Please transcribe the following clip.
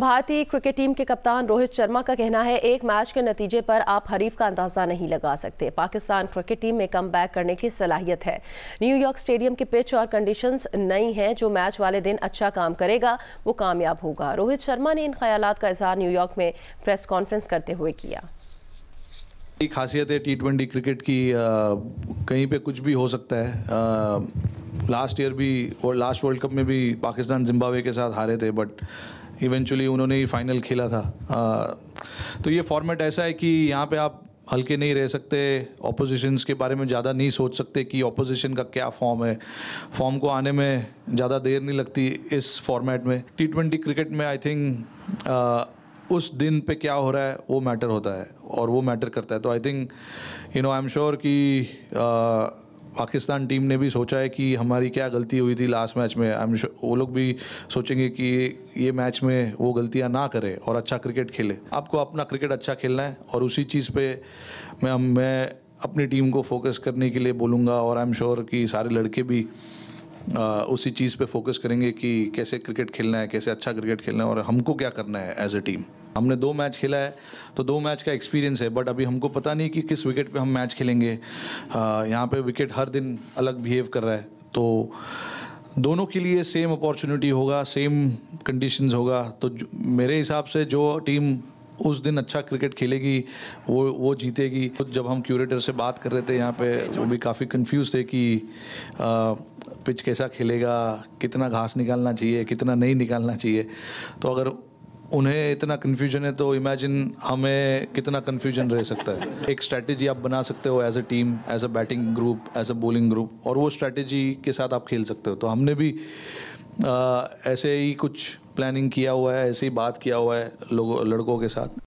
भारतीय cricket team के कप्तान रोहित शर्मा का कहना है एक मैच के नतीजे पर आप हरीफ का अंदाजा नहीं लगा सकते पाकिस्तान क्रिकेट टीम में कम बैक करने की सलाहियत है न्यूयॉर्क स्टेडियम की पिच और कंडीशंस नई हैं जो मैच वाले दिन अच्छा काम करेगा वो कामयाब होगा रोहित शर्मा ने इन ख्याल का इजहार न्यूयॉर्क में प्रेस कॉन्फ्रेंस करते हुए किया खासियत है टी ट्वेंटी क्रिकेट की आ, कहीं पे कुछ भी हो सकता है आ, लास्ट ईयर भी और लास्ट वर्ल्ड कप में भी पाकिस्तान जिम्बावे के साथ हारे थे बट इवेंचुअली उन्होंने ही फाइनल खेला था आ, तो ये फॉर्मेट ऐसा है कि यहाँ पे आप हल्के नहीं रह सकते ऑपोजिशंस के बारे में ज़्यादा नहीं सोच सकते कि ऑपोजिशन का क्या फॉर्म है फॉर्म को आने में ज़्यादा देर नहीं लगती इस फॉर्मेट में टी ट्वेंटी क्रिकेट में आई थिंक उस दिन पे क्या हो रहा है वो मैटर होता है और वो मैटर करता है तो I think you know I am sure कि पाकिस्तान टीम ने भी सोचा है कि हमारी क्या गलती हुई थी लास्ट मैच में आई एम वो लोग भी सोचेंगे कि ये मैच में वो गलतियां ना करें और अच्छा क्रिकेट खेले आपको अपना क्रिकेट अच्छा खेलना है और उसी चीज़ पे मैं मैं अपनी टीम को फोकस करने के लिए बोलूँगा और आई एम श्योर कि सारे लड़के भी आ, उसी चीज़ पे फोकस करेंगे कि कैसे क्रिकेट खेलना है कैसे अच्छा क्रिकेट खेलना है और हमको क्या करना है एज ए टीम हमने दो मैच खेला है तो दो मैच का एक्सपीरियंस है बट अभी हमको पता नहीं कि किस विकेट पे हम मैच खेलेंगे यहाँ पे विकेट हर दिन अलग बिहेव कर रहा है तो दोनों के लिए सेम अपॉर्चुनिटी होगा सेम कंडीशंस होगा तो मेरे हिसाब से जो टीम उस दिन अच्छा क्रिकेट खेलेगी वो वो जीतेगी तो जब हम क्यूरेटर से बात कर रहे थे यहाँ पे वो भी काफ़ी कंफ्यूज थे कि आ, पिच कैसा खेलेगा कितना घास निकालना चाहिए कितना नहीं निकालना चाहिए तो अगर उन्हें इतना कन्फ्यूजन है तो इमेजिन हमें कितना कन्फ्यूजन रह सकता है एक स्ट्रैटेजी आप बना सकते हो as a team as a batting group as a bowling group और वो स्ट्रैटेजी के साथ आप खेल सकते हो तो हमने भी आ, ऐसे ही कुछ प्लानिंग किया हुआ है ऐसे ही बात किया हुआ है लोगों लड़कों के साथ